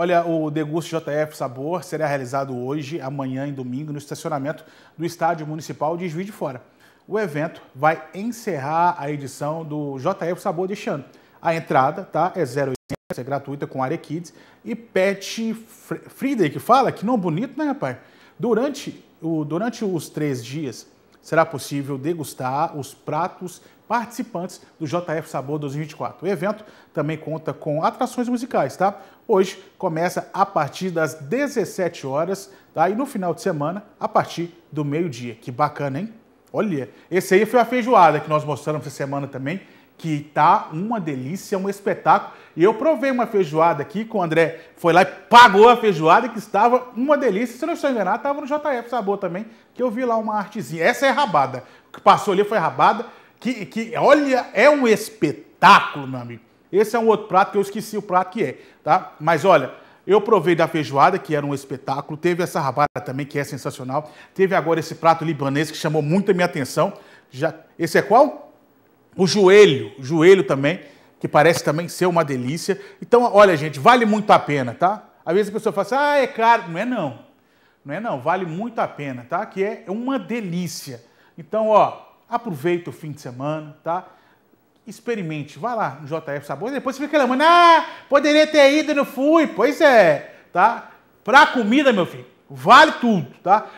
Olha, o Degusto JF Sabor será realizado hoje, amanhã e domingo no estacionamento do Estádio Municipal de Juiz de Fora. O evento vai encerrar a edição do JF Sabor deste ano. A entrada tá, é 0,800, é gratuita com área Kids e Pet Friday, que fala, que não bonito, né, rapaz? Durante, o, durante os três dias, será possível degustar os pratos participantes do JF Sabor 2024. O evento também conta com atrações musicais, tá? Hoje começa a partir das 17 horas, tá? E no final de semana, a partir do meio-dia. Que bacana, hein? Olha, esse aí foi a feijoada que nós mostramos essa semana também que tá uma delícia, um espetáculo. E eu provei uma feijoada aqui com o André, foi lá e pagou a feijoada que estava uma delícia. Se não estou enganado, estava no JF Sabor também, que eu vi lá uma artezinha. Essa é rabada. O que passou ali foi rabada, que, que olha, é um espetáculo, meu amigo. Esse é um outro prato que eu esqueci o prato que é, tá? Mas olha, eu provei da feijoada, que era um espetáculo, teve essa rabada também, que é sensacional. Teve agora esse prato libanês que chamou muito a minha atenção. Já, esse é qual? O joelho, o joelho também, que parece também ser uma delícia. Então, olha, gente, vale muito a pena, tá? Às vezes a pessoa fala assim, ah, é caro. Não é não. Não é não, vale muito a pena, tá? Que é, é uma delícia. Então, ó, aproveita o fim de semana, tá? Experimente, vai lá no JF Sabor, depois você fica lembrando, ah, poderia ter ido e não fui. Pois é, tá? Pra comida, meu filho, vale tudo, tá?